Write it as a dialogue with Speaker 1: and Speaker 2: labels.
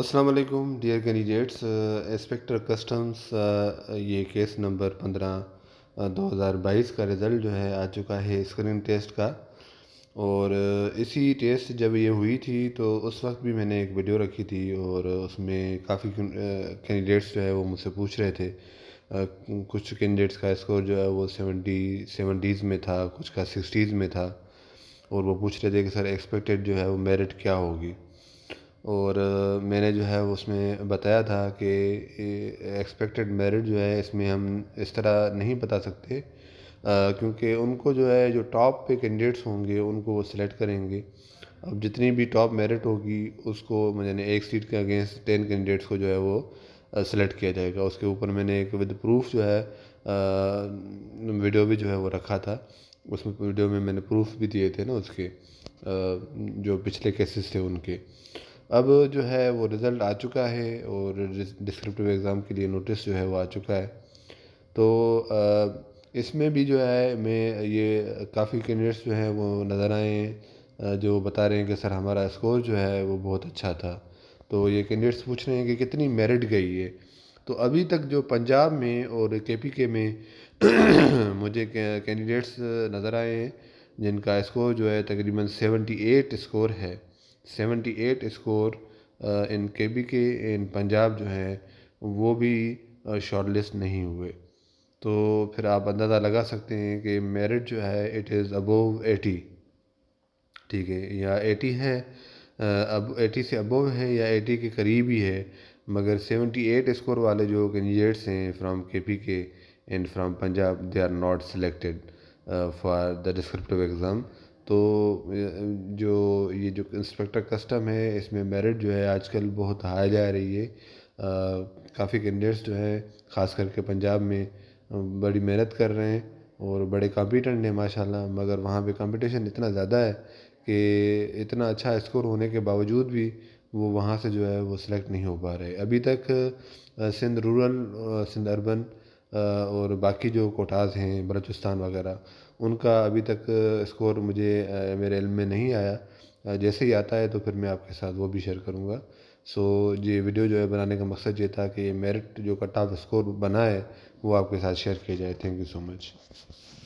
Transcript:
Speaker 1: अस्सलाम वालेकुम dear candidates inspector customs ये केस नंबर पंद्रह दो हज़ार बाईस का रिज़ल्ट जो है आ चुका है स्क्रीन टेस्ट का और इसी टेस्ट जब ये हुई थी तो उस वक्त भी मैंने एक वीडियो रखी थी और उसमें काफ़ी कैंडिडेट्स जो है वो मुझसे पूछ रहे थे कुछ कैंडिडेट्स का स्कोर जो है वो सेवेंटी सेवेंटीज़ में था कुछ का सिक्सटीज़ में था और वो पूछ रहे थे कि सर एक्सपेक्टेड जो है वो मेरिट क्या होगी और मैंने जो है उसमें बताया था कि एक्सपेक्टेड मेरिट जो है इसमें हम इस तरह नहीं बता सकते क्योंकि उनको जो है जो टॉप पे कैंडिडेट्स होंगे उनको वो सिलेक्ट करेंगे अब जितनी भी टॉप मेरिट होगी उसको मैंने एक सीट के अगेंस्ट टेन कैंडिडेट्स को जो है वो सिलेक्ट किया जाएगा उसके ऊपर मैंने एक विद प्रूफ जो है वीडियो भी जो है वो रखा था उसमें वीडियो में मैंने प्रूफ भी दिए थे ना उसके जो पिछले केसेस थे उनके अब जो है वो रिज़ल्ट आ चुका है और डिस्क्रिप्टिव एग्ज़ाम के लिए नोटिस जो है वो आ चुका है तो इसमें भी जो है मैं ये काफ़ी कैंडिडेट्स जो हैं वो नज़र आए हैं जो बता रहे हैं कि सर हमारा स्कोर जो है वो बहुत अच्छा था तो ये कैंडिडेट्स पूछ रहे हैं कि कितनी मेरिट गई है तो अभी तक जो पंजाब में और के पी के में मुझे कैंडिडेट्स नज़र आए हैं जिनका स्कोर जो है तकरीबन सेवेंटी एट स्कोर है seventy eight score in K B के इन पंजाब जो है वो भी शॉर्ट लिस्ट नहीं हुए तो फिर आप अंदाज़ा लगा सकते हैं कि मेरिट जो है इट इज़ अबोव एटी ठीक है या एटी है अब एटी से अबोव है या एटी के करीब ही है मगर सेवेंटी एट स्कोर वाले जो कैंडिडेट्स हैं from K P K and from Punjab they are not selected for the descriptive exam तो जो ये जो इंस्पेक्टर कस्टम है इसमें मेरिट जो है आजकल बहुत हाई जा रही है काफ़ी कैंडिडेट्स जो है ख़ास करके पंजाब में बड़ी मेहनत कर रहे हैं और बड़े कॉम्पिटेंट हैं माशाल्लाह मगर वहाँ पे कंपटीशन इतना ज़्यादा है कि इतना अच्छा स्कोर होने के बावजूद भी वो वहाँ से जो है वो सिलेक्ट नहीं हो पा रहे अभी तक सिंध रूरल सिंध अर्बन और बाकी जो कोठास हैं बलूचिस्तान वगैरह उनका अभी तक स्कोर मुझे मेरे इल्म में नहीं आया जैसे ही आता है तो फिर मैं आपके साथ वो भी शेयर करूँगा सो ये वीडियो जो है बनाने का मकसद ये था कि मेरिट जो कट ऑफ स्कोर बना है वो आपके साथ शेयर किया जाए थैंक यू सो मच